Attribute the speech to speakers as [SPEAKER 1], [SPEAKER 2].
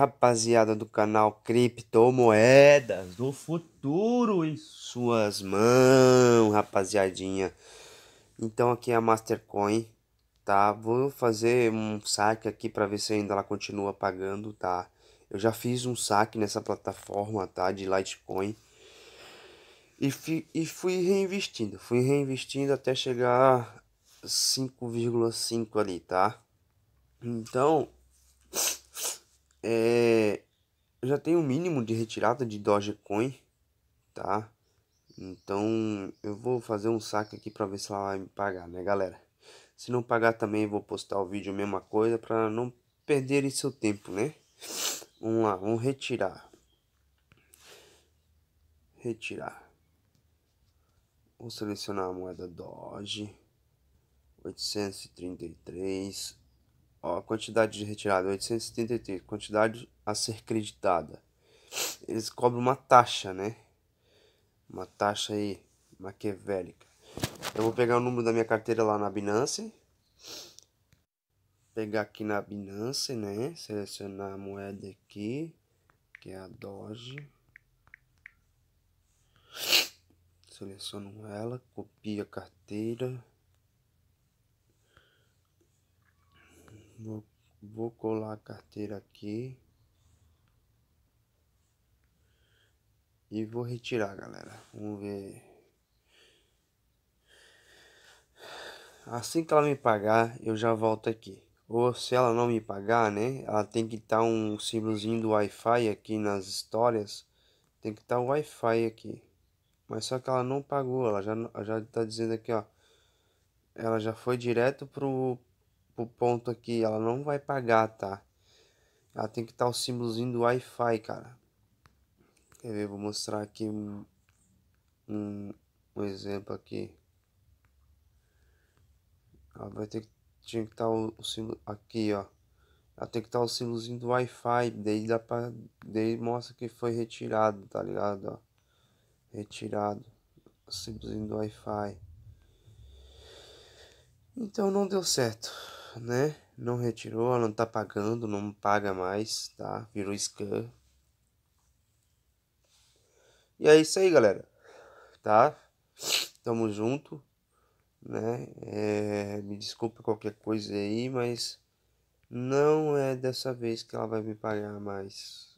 [SPEAKER 1] rapaziada do canal Criptomoedas do Futuro em suas mãos, rapaziadinha. Então aqui é a Mastercoin, tá? Vou fazer um saque aqui para ver se ainda ela continua pagando, tá? Eu já fiz um saque nessa plataforma, tá? De Litecoin. E, fui e fui reinvestindo, fui reinvestindo até chegar 5,5 ali, tá? Então, é, eu já tenho o um mínimo de retirada de Dogecoin, tá? Então eu vou fazer um saque aqui para ver se ela vai me pagar, né, galera? Se não pagar também vou postar o vídeo mesma coisa para não perderem seu tempo, né? Vamos lá, vamos retirar. Retirar. Vou selecionar a moeda Doge 833 Ó, quantidade de retirada, 873. Quantidade a ser creditada. Eles cobram uma taxa, né? Uma taxa aí, maquiavélica. Eu vou pegar o número da minha carteira lá na Binance. Pegar aqui na Binance, né? Selecionar a moeda aqui, que é a Doge. Seleciono ela, copio a carteira. Vou, vou colar a carteira aqui. E vou retirar, galera. Vamos ver. Assim que ela me pagar, eu já volto aqui. Ou se ela não me pagar, né? Ela tem que estar tá um símbolozinho do Wi-Fi aqui nas histórias. Tem que estar tá o Wi-Fi aqui. Mas só que ela não pagou. Ela já, já tá dizendo aqui, ó. Ela já foi direto pro, pro ponto aqui, ela não vai pagar, tá? Ela tem que estar tá o símbolozinho do Wi-Fi, cara. Quer ver? Vou mostrar aqui um, um, um exemplo aqui. Ela vai ter que tinha que estar tá o, o símbolo aqui, ó. Ela tem que estar tá o símbolozinho do Wi-Fi, daí dá pra, daí mostra que foi retirado, tá ligado, ó. Retirado. O símbolozinho do Wi-Fi. Então não deu certo né? Não retirou, ela não tá pagando, não paga mais, tá? Virou scan E é isso aí, galera. Tá? Tamo junto, né? É, me desculpe qualquer coisa aí, mas não é dessa vez que ela vai me pagar mais.